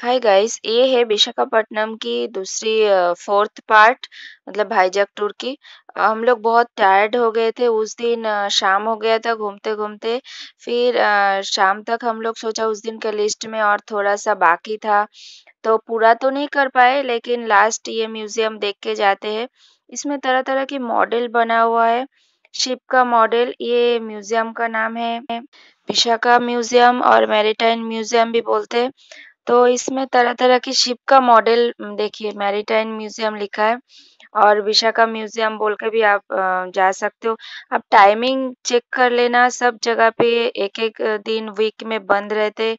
Hi guys ये है विशाखापट्टनम की दूसरी फोर्थ पार्ट मतलब भाईजाक टूर की हम लोग बहुत टायर्ड हो गए थे उस दिन शाम हो गया था घूमते घूमते फिर शाम तक हम लोग सोचा उस दिन के लिस्ट में और थोड़ा सा बाकी था तो पूरा तो नहीं कर पाए लेकिन लास्ट ये म्यूजियम देख के जाते हैं इसमें तरह तरह के मॉडल बना हुआ है शिप का मॉडल ये म्यूजियम का नाम है विशाखा म्यूजियम और मेरीटाइन म्यूजियम भी बोलते हैं तो इसमें तरह-तरह की शिप का मॉडल देखिए मैरीटाइम म्यूजियम लिखा है और विशाखा म्यूजियम बोल के भी आप जा सकते हो। आप टाइमिंग चेक कर लेना सब जगह पे एक-एक दिन वीक में बंद रहते।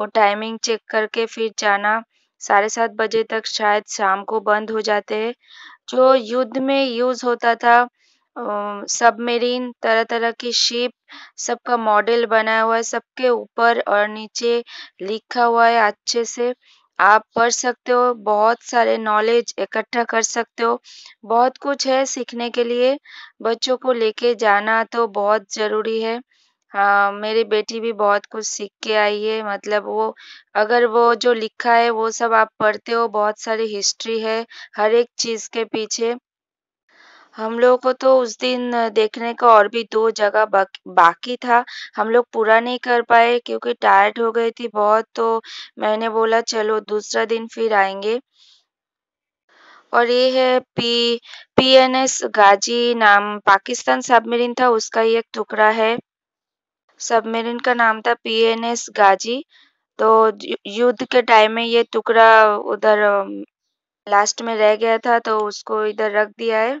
वो टाइमिंग चेक करके फिर जाना। साढ़े सात बजे तक शायद शाम को बंद हो जाते हैं। जो युद्ध में यूज़ होता था। अ सबमेरीन तरह-तरह की शिप सबका मॉडल बनाया हुआ है सबके ऊपर और नीचे लिखा हुआ है अच्छे से आप पढ़ सकते हो बहुत सारे नॉलेज इकट्ठा कर सकते हो बहुत कुछ है सीखने के लिए बच्चों को लेके जाना तो बहुत जरूरी है हाँ मेरी बेटी भी बहुत कुछ सीख के आई है मतलब वो अगर वो जो लिखा है वो सब आप पढ़ते हो बहुत सारी हिस्ट्री है हर एक चीज के पीछे। हम लोगों को तो उस दिन देखने का और भी दो जगह बाक बाकी था। हम लोग पूरा नहीं कर पाए क्योंकि टायर्ड हो गई थी बहुत तो मैंने बोला चलो दूसरा दिन फिर आएंगे और ये है पी पीएनएस गाज़ी नाम पाकिस्तान सबमरीन था उसका ही एक टुकड़ा है। सबमरीन का नाम था पीएनएस गाज़ी। तो युद्ध के टाइम में ये टुकड़ा उधर लास्ट में रह गया था तो उसको इधर रख दिया है।